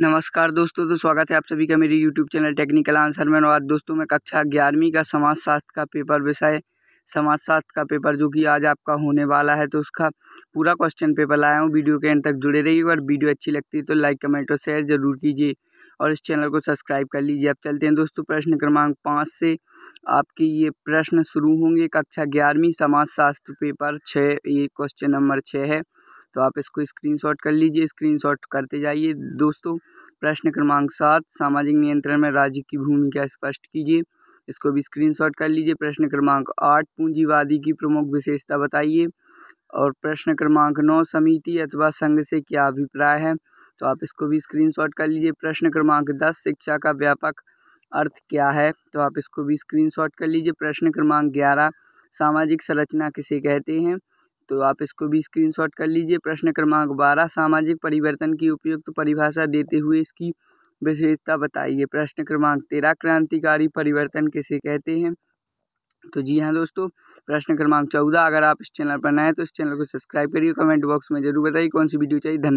नमस्कार दोस्तों तो स्वागत है आप सभी का मेरे यूट्यूब चैनल टेक्निकल आंसर में और आज दोस्तों मैं कक्षा ग्यारहवीं का समाजशास्त्र का पेपर विषय समाजशास्त्र का पेपर जो कि आज आपका होने वाला है तो उसका पूरा क्वेश्चन पेपर लाया हूँ वीडियो के एंड तक जुड़े रहिए और वीडियो अच्छी लगती है तो लाइक कमेंट और शेयर जरूर कीजिए और इस चैनल को सब्सक्राइब कर लीजिए अब चलते हैं दोस्तों प्रश्न क्रमांक पाँच से आपके ये प्रश्न शुरू होंगे कक्षा ग्यारहवीं समाजशास्त्र पेपर छः ये क्वेश्चन नंबर छः है तो आप इसको स्क्रीनशॉट कर लीजिए स्क्रीनशॉट करते जाइए दोस्तों प्रश्न क्रमांक सात सामाजिक नियंत्रण में राज्य की भूमिका स्पष्ट कीजिए इसको भी स्क्रीनशॉट कर लीजिए प्रश्न क्रमांक आठ पूंजीवादी की प्रमुख विशेषता बताइए और प्रश्न क्रमांक नौ समिति अथवा संघ से क्या अभिप्राय है तो आप इसको भी स्क्रीनशॉट कर लीजिए प्रश्न क्रमांक दस शिक्षा का व्यापक अर्थ क्या है तो आप इसको भी स्क्रीनशॉट कर लीजिए प्रश्न क्रमांक ग्यारह सामाजिक संरचना किसे कहते हैं तो आप इसको भी स्क्रीनशॉट कर लीजिए प्रश्न क्रमांक बारह सामाजिक परिवर्तन की उपयुक्त परिभाषा देते हुए इसकी विशेषता बताइए प्रश्न क्रमांक तेरह क्रांतिकारी परिवर्तन किसे कहते हैं तो जी हाँ दोस्तों प्रश्न क्रमांक चौदह अगर आप इस चैनल पर नए हैं तो इस चैनल को सब्सक्राइब करिए कमेंट बॉक्स में जरूर बताइए कौन सी वीडियो चाहिए धन्यवाद